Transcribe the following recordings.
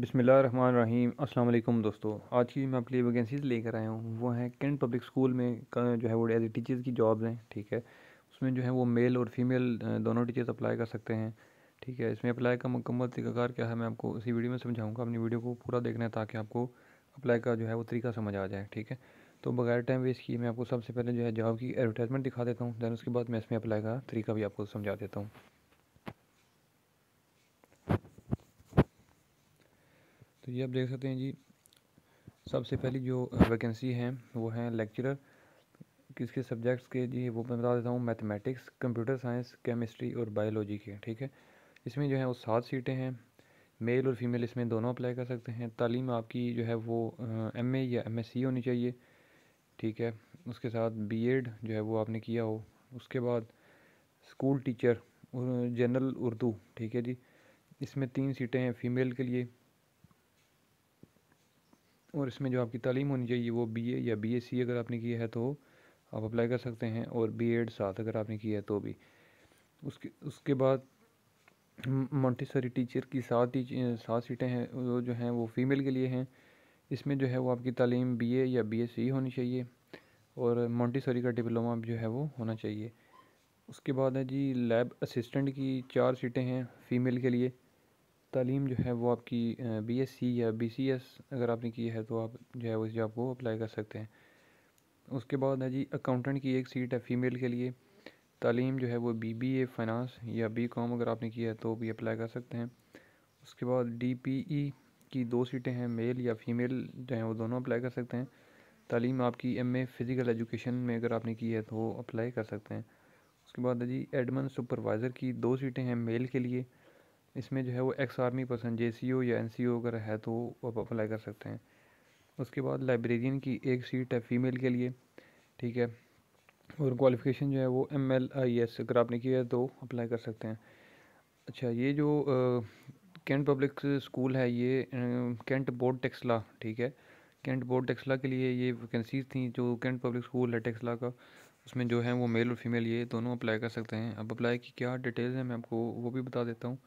बिसमीम असल दोस्तों आज की मैं आपके लिए वैकेंसीज़ लेकर आया हूँ वो है कैंट पब्लिक स्कूल में जो है वो एज ए टीचर्स की जॉब्स हैं ठीक है उसमें जो है वो मेल और फीमेल दोनों टीचर्स अप्लाई कर सकते हैं ठीक है इसमें अप्लाई का मुकम्मल तरीकाकार क्या है मैं आपको इसी वीडियो में समझाऊँगा अपनी वीडियो को पूरा देखना है ताकि आपको अप्लाई का जो है वो तरीका समझ आ जाए ठीक है तो बगैर टाइम वेस्ट किए मैं आपको सबसे पहले जो है जॉब की एडवर्टाइजमेंट दिखा देता हूँ दैन उसके बाद मैं इसमें अप्लाई का तरीका भी आपको समझा देता हूँ तो ये आप देख सकते हैं जी सबसे पहली जो वैकेंसी है वो है लेक्चरर किसके सब्जेक्ट्स के जी वो मैं बता देता हूँ मैथमेटिक्स कंप्यूटर साइंस केमिस्ट्री और बायोलॉजी के ठीक है इसमें जो है वो सात सीटें हैं मेल और फीमेल इसमें दोनों अप्लाई कर सकते हैं तालीम आपकी जो है वो एम ए या एम एस सी होनी चाहिए ठीक है उसके साथ बी एड जो है वो आपने किया हो उसके बाद स्कूल टीचर जनरल उर्दू ठीक है जी इसमें तीन सीटें हैं फीमेल के लिए और इसमें जो आपकी तालीम होनी चाहिए वो बी ए या बी एस सी अगर आपने किया है तो आप अप्लाई कर सकते हैं और बी एड साथ अगर आपने किया है तो भी उसके उसके बाद मोंटेसरी टीचर की सात सात सीटें हैं वो जो हैं वो फ़ीमेल के लिए हैं इसमें जो है वो आपकी तालीम बी ए या बी एस सी होनी चाहिए और मोंटेसरी का डिप्लोमा जो है वो होना चाहिए उसके बाद है जी लैब असिस्टेंट की चार सीटें हैं फ़ीमेल के लिए तालीम जो है वो आपकी बी एस सी या बी सी एस अगर आपने की है तो आप जो है उस जॉब को अप्लाई कर सकते हैं उसके बाद है जी अकाउंटेंट की एक सीट है फ़ीमेल के लिए तालीम जो है वो बी बी ए फाइनेंस या बी कॉम अगर आपने किया है तो भी अप्लाई कर सकते हैं उसके बाद डी पी ई की दो सीटें हैं मेल या फीमेल जो हैं वो दोनों अप्लाई कर सकते हैं तालीम आपकी एम ए फ़िज़िकल एजुकेशन में अगर आपने की है तो अप्लाई कर सकते हैं उसके बाद है जी एडमन सुपरवाइज़र की दो सीटें हैं मेल के लिए इसमें जो है वो एक्स आर्मी पर्सन जे या एन अगर है तो आप अप्लाई कर सकते हैं उसके बाद लाइब्रेरियन की एक सीट है फ़ीमेल के लिए ठीक है और क्वालिफ़िकेशन जो है वो एम एल आई एस अगर आपने किया है तो अप्लाई कर सकते हैं अच्छा ये जो कैंट पब्लिक स्कूल है ये कैंट बोर्ड टेक्सला ठीक है कैंट बोर्ड टेक्सला के लिए ये वैकेंसीज थी जो कैंट पब्लिक स्कूल है टेक्सला का उसमें जो है वो मेल और फीमेल ये दोनों अप्लाई कर सकते हैं अब अप्लाई की क्या डिटेल्स हैं मैं आपको वो भी बता देता हूँ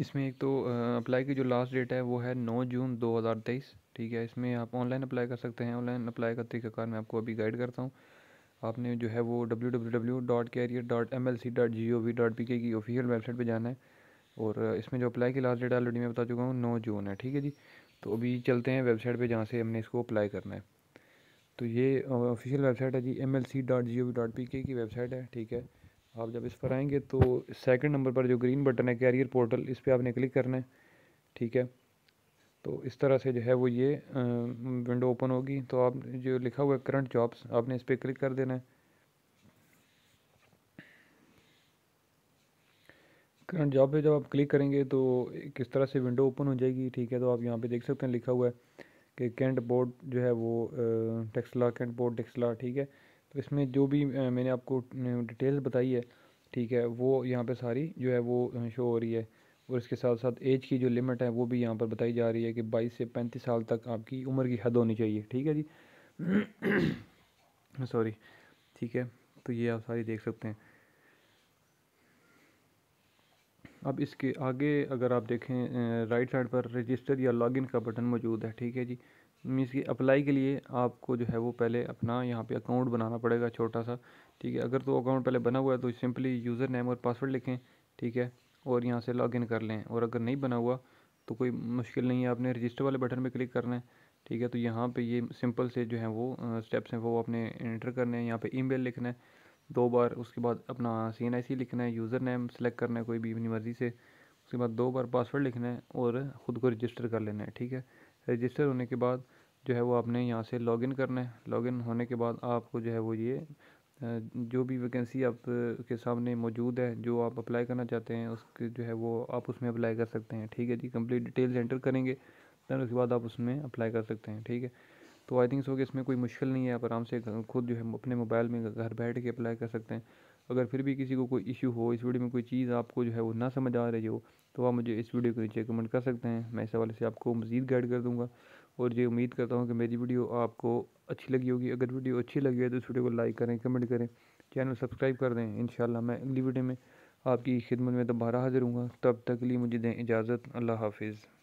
इसमें एक तो अप्लाई की जो लास्ट डेट है वो है नौ जून दो हज़ार तेईस ठीक है इसमें आप ऑनलाइन अप्लाई कर सकते हैं ऑनलाइन अप्लाई का तरीकाकार मैं आपको अभी गाइड करता हूँ आपने जो है वो W W W dot career dot M L C dot G O V dot P K की ऑफिशियल वेबसाइट पर जाना है और इसमें जो अप्लाई की लास्ट डेट ऑलरेडी मैं बता चुका हूँ नौ जून है ठीक है जी तो अभी चलते हैं वेबसाइट पर जहाँ से हमने इसको अप्लाई करना है तो ये ऑफिशियल वेबसाइट है G M L C dot G O V dot P K की वेबसाइट है ठीक है आप जब इस पर आएंगे तो सेकंड नंबर पर जो ग्रीन बटन है कैरियर पोर्टल इस पर आपने क्लिक करना है ठीक है तो इस तरह से जो है वो ये विंडो ओपन होगी तो आप जो लिखा हुआ है करंट जॉब्स आपने इस पर क्लिक कर देना है करंट जॉब पे जब आप क्लिक करेंगे तो किस तरह से विंडो ओपन हो जाएगी ठीक है तो आप यहाँ पे देख सकते हैं लिखा हुआ है कि कैंट बोर्ड जो है वो टेक्सला कैंट बोर्ड टेक्सला ठीक है तो इसमें जो भी मैंने आपको डिटेल बताई है ठीक है वो यहाँ पे सारी जो है वो शो हो रही है और इसके साथ साथ एज की जो लिमिट है वो भी यहाँ पर बताई जा रही है कि 22 से 35 साल तक आपकी उम्र की हद होनी चाहिए ठीक है जी सॉरी ठीक है तो ये आप सारी देख सकते हैं अब इसके आगे अगर आप देखें राइट साइड पर रजिस्टर या लॉगिन का बटन मौजूद है ठीक है जी मीनस की अप्लाई के लिए आपको जो है वो पहले अपना यहाँ पे अकाउंट बनाना पड़ेगा छोटा सा ठीक है अगर तो अकाउंट पहले बना हुआ है तो सिंपली यूज़र नेम और पासवर्ड लिखें ठीक है और यहाँ से लॉगिन कर लें और अगर नहीं बना हुआ तो कोई मुश्किल नहीं है आपने रजिस्टर वाले बटन पर क्लिक करना है ठीक है तो यहाँ पर ये सिंपल से जो है वो स्टेप्स हैं वो आपने इंटर करने हैं यहाँ पर ई लिखना है दो बार उसके बाद अपना सी एन आई सी लिखना है यूज़र नेम सेलेक्ट करना है कोई भी अपनी मर्ज़ी से उसके बाद दो बार पासवर्ड लिखना है और ख़ुद को रजिस्टर कर लेना है ठीक है रजिस्टर होने के बाद जो है वो आपने यहाँ से लॉगिन करना है लॉगिन होने के बाद आपको जो है वो ये जो भी वैकेंसी आप के सामने मौजूद है जो आप अप्लाई करना चाहते हैं उसके जो है वो आप उसमें अप्लाई कर सकते हैं ठीक है जी कंप्लीट डिटेल्स एंटर करेंगे दैन उसके बाद आप उसमें अप्लाई कर सकते हैं ठीक है तो आई थिंक सो कि इसमें कोई मुश्किल नहीं है आप आराम से खुद जो है अपने मोबाइल में घर बैठ के अप्लाई कर सकते हैं अगर फिर भी किसी को कोई इशू हो इस वीडियो में कोई चीज़ आपको जो है वो ना समझ आ रही हो तो आप मुझे इस वीडियो के नीचे कमेंट कर सकते हैं मैं इस हवाले से आपको मज़ीद गाइड कर दूँगा और ये उम्मीद करता हूँ कि मेरी वीडियो आपको अच्छी लगी होगी अगर वीडियो अच्छी लगी है तो इस वीडियो को लाइक करें कमेंट करें चैनल सब्सक्राइब कर दें इन मैं अगली वीडियो में आपकी खिदमत में दोबारा हाजिर हूँ तब तक के लिए मुझे दें इजाज़त अल्लाह हाफिज़